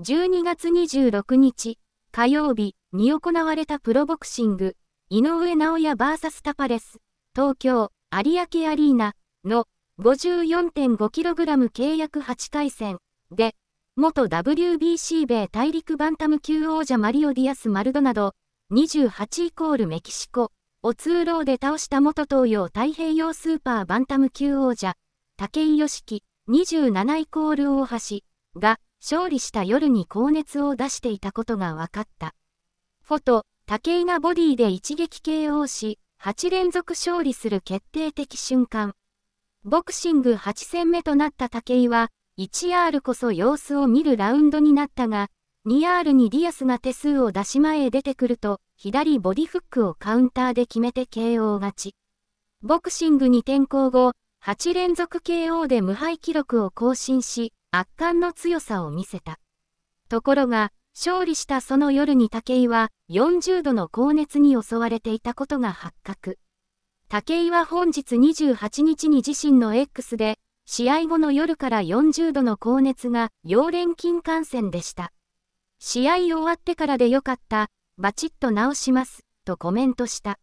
12月26日、火曜日に行われたプロボクシング、井上直也 VS タパレス、東京、有明アリーナの 54.5kg 契約8回戦で、元 WBC 米大陸バンタム級王者マリオ・ディアス・マルドなど、28イコールメキシコを通路で倒した元東洋太平洋スーパーバンタム級王者、武井良樹、27イコール大橋が、勝利した夜に高熱を出していたことが分かった。フォト、武井がボディで一撃 KO し、8連続勝利する決定的瞬間。ボクシング8戦目となった武井は、1R こそ様子を見るラウンドになったが、2R にディアスが手数を出し前へ出てくると、左ボディフックをカウンターで決めて KO 勝ち。ボクシングに転向後、8連続 KO で無敗記録を更新し、圧巻の強さを見せた。ところが、勝利したその夜に武井は40度の高熱に襲われていたことが発覚。武井は本日28日に自身の X で、試合後の夜から40度の高熱が溶連菌感染でした。試合終わってからでよかった、バチッと直します、とコメントした。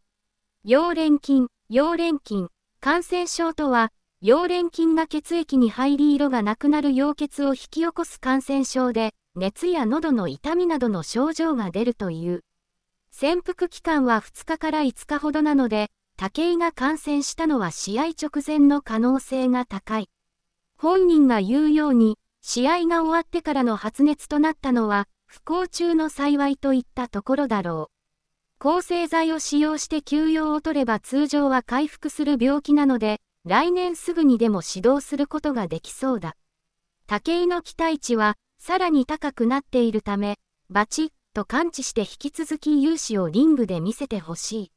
溶連菌、溶連菌、感染症とは、溶連菌が血液に入り色がなくなる溶血を引き起こす感染症で、熱や喉の痛みなどの症状が出るという。潜伏期間は2日から5日ほどなので、武井が感染したのは試合直前の可能性が高い。本人が言うように、試合が終わってからの発熱となったのは、不幸中の幸いといったところだろう。抗生剤を使用して休養を取れば通常は回復する病気なので、来年すぐにでも指導することができそうだ。武井の期待値はさらに高くなっているため、バチッと感知して引き続き勇姿をリングで見せてほしい。